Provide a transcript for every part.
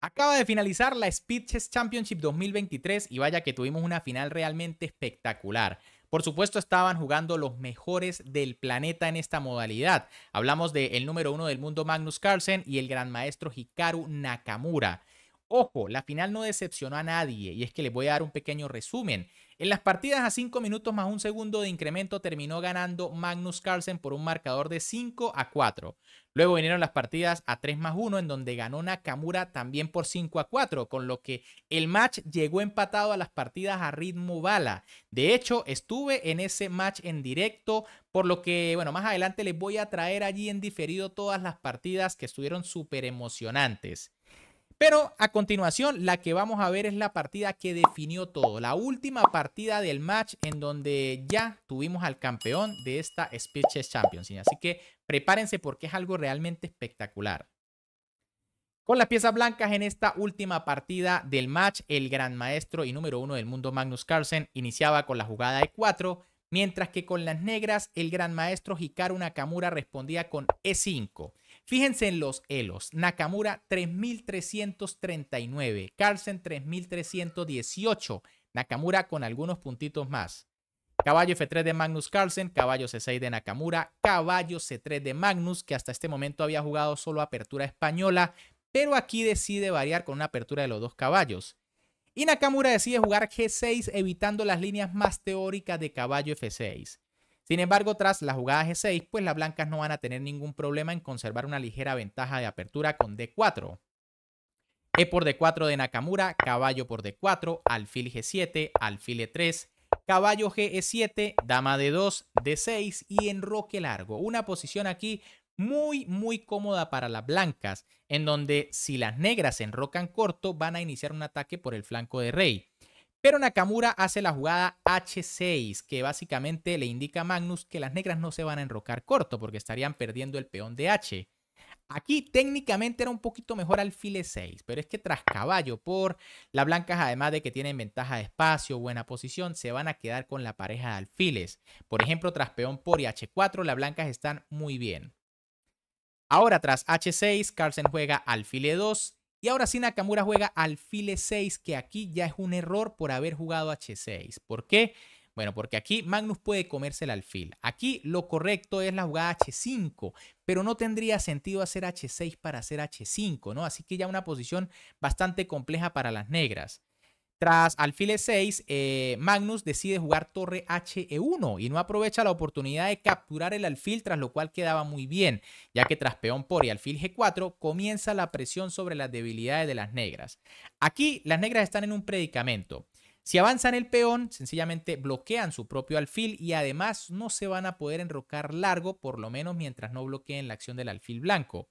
Acaba de finalizar la Speed Chess Championship 2023 y vaya que tuvimos una final realmente espectacular. Por supuesto estaban jugando los mejores del planeta en esta modalidad. Hablamos del el número uno del mundo Magnus Carlsen y el gran maestro Hikaru Nakamura. Ojo, la final no decepcionó a nadie y es que les voy a dar un pequeño resumen. En las partidas a 5 minutos más un segundo de incremento terminó ganando Magnus Carlsen por un marcador de 5 a 4. Luego vinieron las partidas a 3 más 1 en donde ganó Nakamura también por 5 a 4, con lo que el match llegó empatado a las partidas a ritmo bala. De hecho, estuve en ese match en directo, por lo que, bueno, más adelante les voy a traer allí en diferido todas las partidas que estuvieron súper emocionantes. Pero a continuación, la que vamos a ver es la partida que definió todo. La última partida del match en donde ya tuvimos al campeón de esta Chess Champions. Así que prepárense porque es algo realmente espectacular. Con las piezas blancas en esta última partida del match, el gran maestro y número uno del mundo Magnus Carlsen iniciaba con la jugada e 4, mientras que con las negras el gran maestro Hikaru Nakamura respondía con E5. Fíjense en los elos. Nakamura 3.339, Carlsen 3.318, Nakamura con algunos puntitos más. Caballo F3 de Magnus Carlsen, caballo C6 de Nakamura, caballo C3 de Magnus, que hasta este momento había jugado solo apertura española, pero aquí decide variar con una apertura de los dos caballos. Y Nakamura decide jugar G6 evitando las líneas más teóricas de caballo F6. Sin embargo, tras las jugadas G6, pues las blancas no van a tener ningún problema en conservar una ligera ventaja de apertura con D4. E por D4 de Nakamura, caballo por D4, alfil G7, alfil E3, caballo g 7 dama D2, D6 y enroque largo. Una posición aquí muy, muy cómoda para las blancas, en donde si las negras enrocan corto, van a iniciar un ataque por el flanco de rey. Pero Nakamura hace la jugada H6, que básicamente le indica a Magnus que las negras no se van a enrocar corto porque estarían perdiendo el peón de H. Aquí técnicamente era un poquito mejor alfile 6, pero es que tras caballo por las blancas, además de que tienen ventaja de espacio, buena posición, se van a quedar con la pareja de alfiles. Por ejemplo, tras peón por y h4, las blancas están muy bien. Ahora tras h6, Carlsen juega alfile 2 y ahora sí Nakamura juega alfil E6, que aquí ya es un error por haber jugado H6. ¿Por qué? Bueno, porque aquí Magnus puede comerse el alfil. Aquí lo correcto es la jugada H5, pero no tendría sentido hacer H6 para hacer H5, ¿no? Así que ya una posición bastante compleja para las negras. Tras alfil e eh, 6 Magnus decide jugar torre H1 e y no aprovecha la oportunidad de capturar el alfil, tras lo cual quedaba muy bien, ya que tras peón por y alfil G4 comienza la presión sobre las debilidades de las negras. Aquí las negras están en un predicamento. Si avanzan el peón, sencillamente bloquean su propio alfil y además no se van a poder enrocar largo, por lo menos mientras no bloqueen la acción del alfil blanco.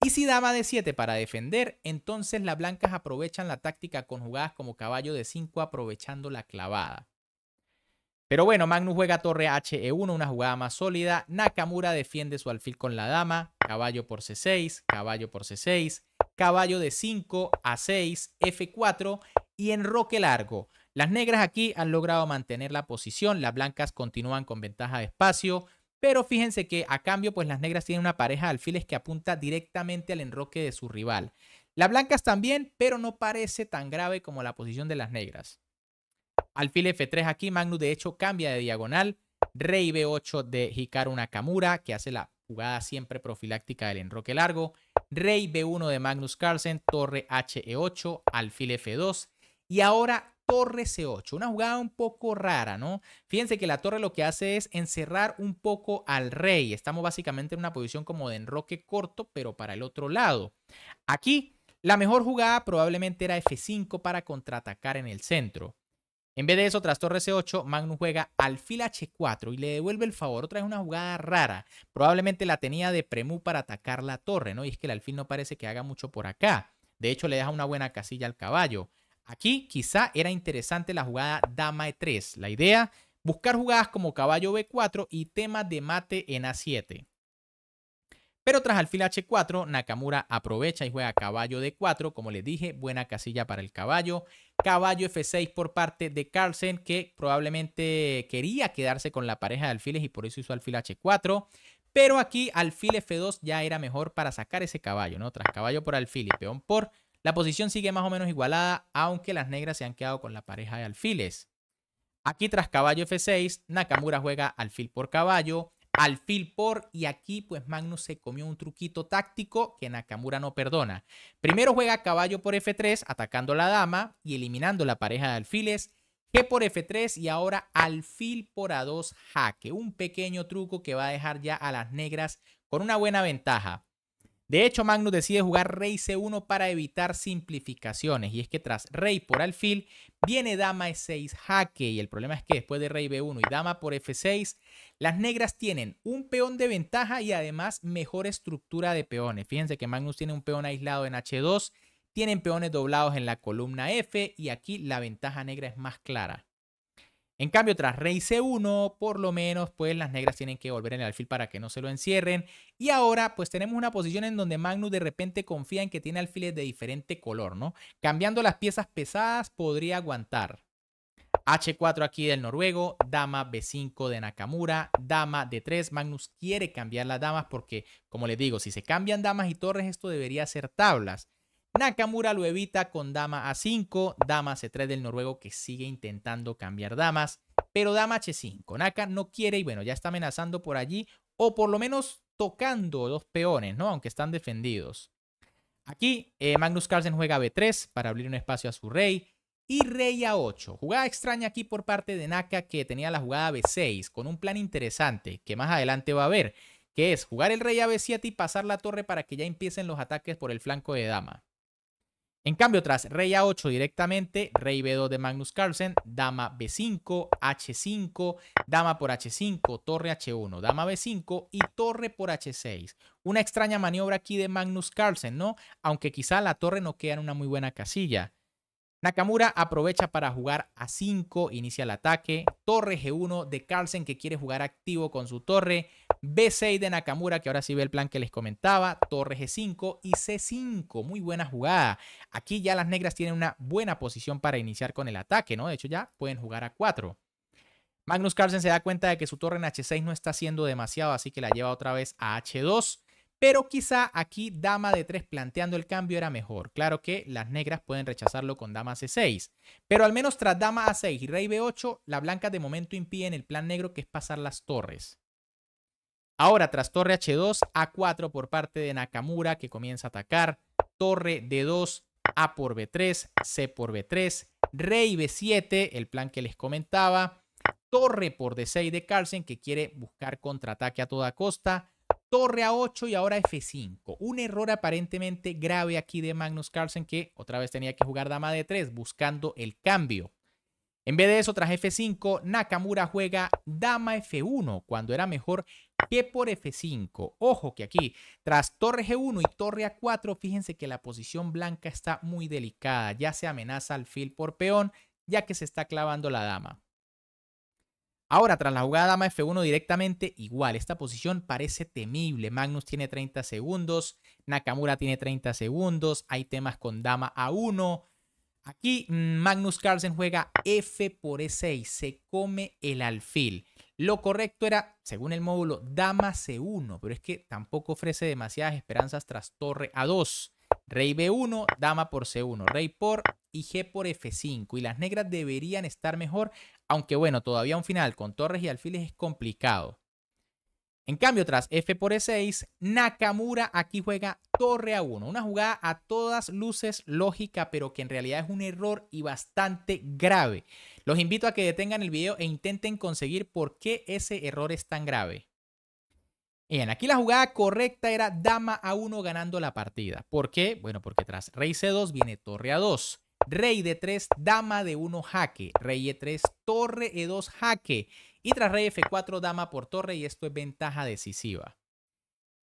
Y si dama de 7 para defender, entonces las blancas aprovechan la táctica con jugadas como caballo de 5 aprovechando la clavada. Pero bueno, Magnus juega torre HE1, una jugada más sólida. Nakamura defiende su alfil con la dama, caballo por C6, caballo por C6, caballo de 5 a 6, F4 y enroque largo. Las negras aquí han logrado mantener la posición, las blancas continúan con ventaja de espacio, pero fíjense que a cambio, pues las negras tienen una pareja de alfiles que apunta directamente al enroque de su rival. Las blancas también, pero no parece tan grave como la posición de las negras. Alfil F3 aquí, Magnus de hecho cambia de diagonal. Rey B8 de Hikaru Nakamura, que hace la jugada siempre profiláctica del enroque largo. Rey B1 de Magnus Carlsen, Torre HE8, Alfil F2. Y ahora torre C8. Una jugada un poco rara, ¿no? Fíjense que la torre lo que hace es encerrar un poco al rey. Estamos básicamente en una posición como de enroque corto, pero para el otro lado. Aquí, la mejor jugada probablemente era F5 para contraatacar en el centro. En vez de eso, tras torre C8, Magnus juega alfil H4 y le devuelve el favor. Otra es una jugada rara. Probablemente la tenía de premu para atacar la torre, ¿no? Y es que el alfil no parece que haga mucho por acá. De hecho, le deja una buena casilla al caballo. Aquí quizá era interesante la jugada dama e3. La idea, buscar jugadas como caballo b4 y tema de mate en a7. Pero tras alfil h4, Nakamura aprovecha y juega caballo d4. Como les dije, buena casilla para el caballo. Caballo f6 por parte de Carlsen, que probablemente quería quedarse con la pareja de alfiles y por eso hizo alfil h4. Pero aquí alfil f2 ya era mejor para sacar ese caballo, ¿no? Tras caballo por alfil y peón por la posición sigue más o menos igualada, aunque las negras se han quedado con la pareja de alfiles. Aquí tras caballo F6, Nakamura juega alfil por caballo, alfil por, y aquí pues Magnus se comió un truquito táctico que Nakamura no perdona. Primero juega caballo por F3, atacando la dama y eliminando la pareja de alfiles. que por F3 y ahora alfil por A2 jaque. Un pequeño truco que va a dejar ya a las negras con una buena ventaja. De hecho, Magnus decide jugar rey c1 para evitar simplificaciones. Y es que tras rey por alfil, viene dama e6 jaque. Y el problema es que después de rey b1 y dama por f6, las negras tienen un peón de ventaja y además mejor estructura de peones. Fíjense que Magnus tiene un peón aislado en h2, tienen peones doblados en la columna f y aquí la ventaja negra es más clara. En cambio, tras rey c1, por lo menos, pues las negras tienen que volver en el alfil para que no se lo encierren. Y ahora, pues tenemos una posición en donde Magnus de repente confía en que tiene alfiles de diferente color, ¿no? Cambiando las piezas pesadas podría aguantar. H4 aquí del noruego, dama B5 de Nakamura, dama D3. Magnus quiere cambiar las damas porque, como les digo, si se cambian damas y torres, esto debería ser tablas. Nakamura lo evita con dama a5, dama c3 del noruego que sigue intentando cambiar damas, pero dama h5. Naka no quiere y bueno, ya está amenazando por allí o por lo menos tocando los peones, ¿no? Aunque están defendidos. Aquí eh, Magnus Carlsen juega b3 para abrir un espacio a su rey y rey a8. Jugada extraña aquí por parte de Naka que tenía la jugada b6 con un plan interesante que más adelante va a ver, que es jugar el rey a b7 y pasar la torre para que ya empiecen los ataques por el flanco de dama. En cambio, tras rey a8 directamente, rey b2 de Magnus Carlsen, dama b5, h5, dama por h5, torre h1, dama b5 y torre por h6. Una extraña maniobra aquí de Magnus Carlsen, ¿no? Aunque quizá la torre no queda en una muy buena casilla. Nakamura aprovecha para jugar a 5, inicia el ataque. Torre G1 de Carlsen que quiere jugar activo con su torre. B6 de Nakamura, que ahora sí ve el plan que les comentaba. Torre G5 y C5. Muy buena jugada. Aquí ya las negras tienen una buena posición para iniciar con el ataque, ¿no? De hecho, ya pueden jugar a 4. Magnus Carlsen se da cuenta de que su torre en H6 no está haciendo demasiado, así que la lleva otra vez a H2. Pero quizá aquí dama de 3 planteando el cambio era mejor. Claro que las negras pueden rechazarlo con dama c6. Pero al menos tras dama a6 y rey b8, la blanca de momento impide el plan negro que es pasar las torres. Ahora tras torre h2, a4 por parte de Nakamura que comienza a atacar. Torre d2, a por b3, c por b3, rey b7, el plan que les comentaba. Torre por d6 de Carlsen que quiere buscar contraataque a toda costa torre a 8 y ahora F5. Un error aparentemente grave aquí de Magnus Carlsen que otra vez tenía que jugar dama de 3 buscando el cambio. En vez de eso, tras F5, Nakamura juega dama F1 cuando era mejor que por F5. Ojo que aquí, tras torre G1 y torre A4, fíjense que la posición blanca está muy delicada. Ya se amenaza al fil por peón ya que se está clavando la dama. Ahora, tras la jugada dama F1 directamente, igual, esta posición parece temible. Magnus tiene 30 segundos, Nakamura tiene 30 segundos, hay temas con dama A1. Aquí mm, Magnus Carlsen juega F por E6, se come el alfil. Lo correcto era, según el módulo, dama C1, pero es que tampoco ofrece demasiadas esperanzas tras torre A2. Rey B1, dama por C1, rey por y G por F5. Y las negras deberían estar mejor aunque bueno, todavía un final con torres y alfiles es complicado. En cambio, tras F por E6, Nakamura aquí juega torre a 1. Una jugada a todas luces lógica, pero que en realidad es un error y bastante grave. Los invito a que detengan el video e intenten conseguir por qué ese error es tan grave. Bien, aquí la jugada correcta era dama a 1 ganando la partida. ¿Por qué? Bueno, porque tras rey C2 viene torre a 2 rey de 3, dama de 1, jaque, rey e3, torre e2, jaque y tras rey f4, dama por torre y esto es ventaja decisiva.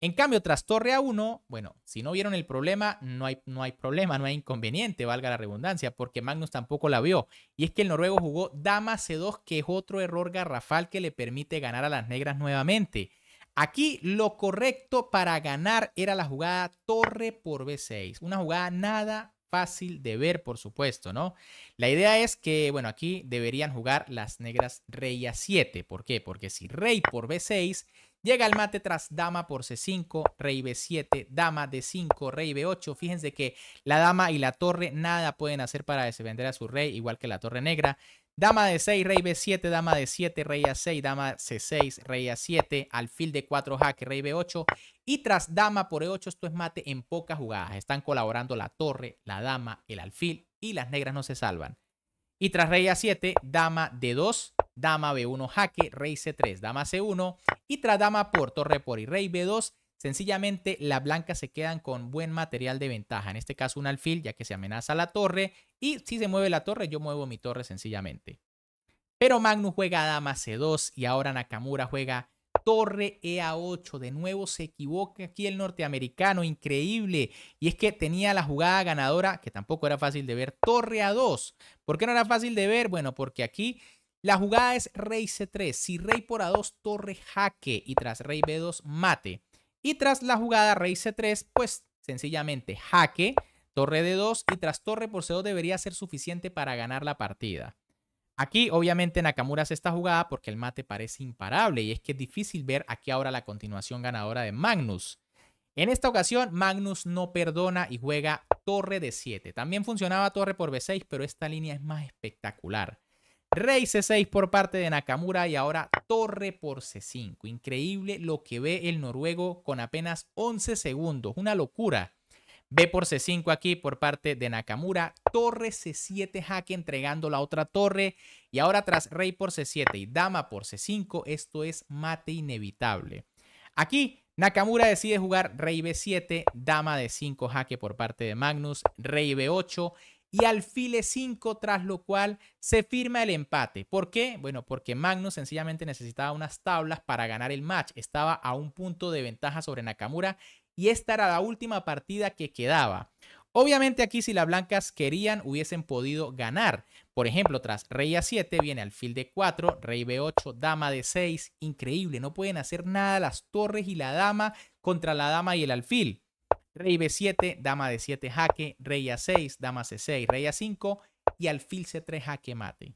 En cambio, tras torre a 1, bueno, si no vieron el problema, no hay, no hay problema, no hay inconveniente, valga la redundancia, porque Magnus tampoco la vio. Y es que el noruego jugó dama c2, que es otro error garrafal que le permite ganar a las negras nuevamente. Aquí lo correcto para ganar era la jugada torre por b6, una jugada nada fácil de ver, por supuesto, ¿no? La idea es que, bueno, aquí deberían jugar las negras rey a 7. ¿Por qué? Porque si rey por b6, llega al mate tras dama por c5, rey b7, dama d5, rey b8. Fíjense que la dama y la torre nada pueden hacer para defender a su rey, igual que la torre negra. Dama de 6, rey B7, dama de 7, rey A6, dama C6, rey A7, alfil de 4 jaque, rey B8. Y tras dama por E8, esto es mate en pocas jugadas. Están colaborando la torre, la dama, el alfil y las negras no se salvan. Y tras rey A7, dama de 2 dama B1 jaque, rey C3, dama C1. Y tras dama por torre por y rey B2, Sencillamente, la blancas se quedan con buen material de ventaja. En este caso, un alfil, ya que se amenaza la torre. Y si se mueve la torre, yo muevo mi torre sencillamente. Pero Magnus juega a dama C2 y ahora Nakamura juega torre EA8. De nuevo se equivoca aquí el norteamericano, increíble. Y es que tenía la jugada ganadora, que tampoco era fácil de ver, torre A2. ¿Por qué no era fácil de ver? Bueno, porque aquí la jugada es rey C3. Si rey por A2, torre jaque y tras rey B2, mate. Y tras la jugada rey c3, pues sencillamente jaque, torre d2 y tras torre por c2 debería ser suficiente para ganar la partida. Aquí obviamente Nakamura hace esta jugada porque el mate parece imparable y es que es difícil ver aquí ahora la continuación ganadora de Magnus. En esta ocasión Magnus no perdona y juega torre d 7. También funcionaba torre por b6, pero esta línea es más espectacular. Rey C6 por parte de Nakamura y ahora torre por C5. Increíble lo que ve el noruego con apenas 11 segundos. Una locura. B por C5 aquí por parte de Nakamura. Torre C7 jaque entregando la otra torre. Y ahora tras rey por C7 y dama por C5, esto es mate inevitable. Aquí Nakamura decide jugar rey B7, dama de 5 jaque por parte de Magnus, rey B8 y e 5, tras lo cual se firma el empate. ¿Por qué? Bueno, porque Magnus sencillamente necesitaba unas tablas para ganar el match. Estaba a un punto de ventaja sobre Nakamura y esta era la última partida que quedaba. Obviamente aquí si las blancas querían hubiesen podido ganar. Por ejemplo, tras rey a 7 viene alfil de 4, rey b8, dama de 6. Increíble, no pueden hacer nada las torres y la dama contra la dama y el alfil. Rey B7, dama de 7 jaque, rey A6, dama C6, rey A5 y alfil C3 jaque mate.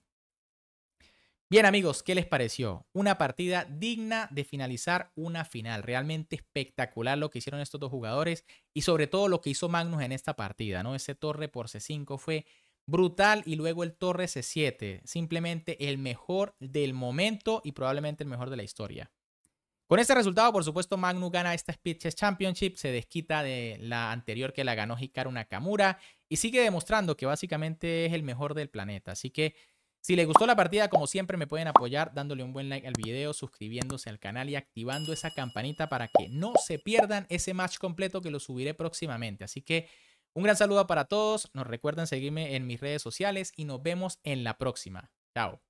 Bien amigos, ¿qué les pareció? Una partida digna de finalizar una final. Realmente espectacular lo que hicieron estos dos jugadores y sobre todo lo que hizo Magnus en esta partida, ¿no? Ese torre por C5 fue brutal y luego el torre C7, simplemente el mejor del momento y probablemente el mejor de la historia. Con este resultado, por supuesto, Magnus gana esta Speed Chess Championship, se desquita de la anterior que la ganó Hikaru Nakamura y sigue demostrando que básicamente es el mejor del planeta. Así que si les gustó la partida, como siempre, me pueden apoyar dándole un buen like al video, suscribiéndose al canal y activando esa campanita para que no se pierdan ese match completo que lo subiré próximamente. Así que un gran saludo para todos, nos recuerdan seguirme en mis redes sociales y nos vemos en la próxima. Chao.